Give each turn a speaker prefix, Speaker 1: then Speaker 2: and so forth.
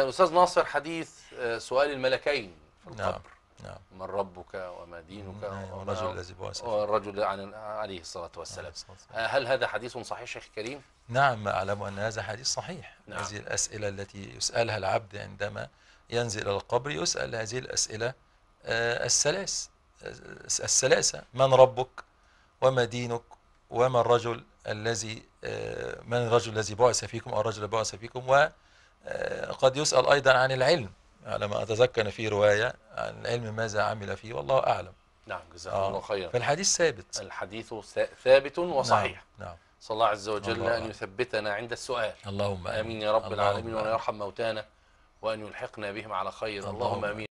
Speaker 1: كان الأستاذ ناصر حديث آه، سؤال الملكين في نعم، القبر نعم. نعم. من ربك وما دينك نعم، والرجل الذي بعث والرجل عن عليه الصلاة والسلام آه، هل هذا حديث صحيح شيخ كريم؟
Speaker 2: نعم أعلم أن هذا حديث صحيح نعم. هذه الأسئلة التي يسألها العبد عندما ينزل إلى القبر يسأل هذه الأسئلة آه، الثلاث الثلاثة من ربك وما دينك وما الرجل الذي من الرجل الذي بعث فيكم أو الرجل الذي بعث فيكم و آه، قد يسأل أيضا عن العلم على ما أتذكر في رواية عن العلم ماذا عمل فيه والله أعلم
Speaker 1: نعم جزاكم آه. الله خيرا فالحديث ثابت الحديث ثابت وصحيح نعم, نعم. صلى الله عز وجل الله أن يثبتنا عند السؤال اللهم آمين يا رب العالمين وأن يرحم موتانا وأن يلحقنا بهم على خير اللهم, اللهم آمين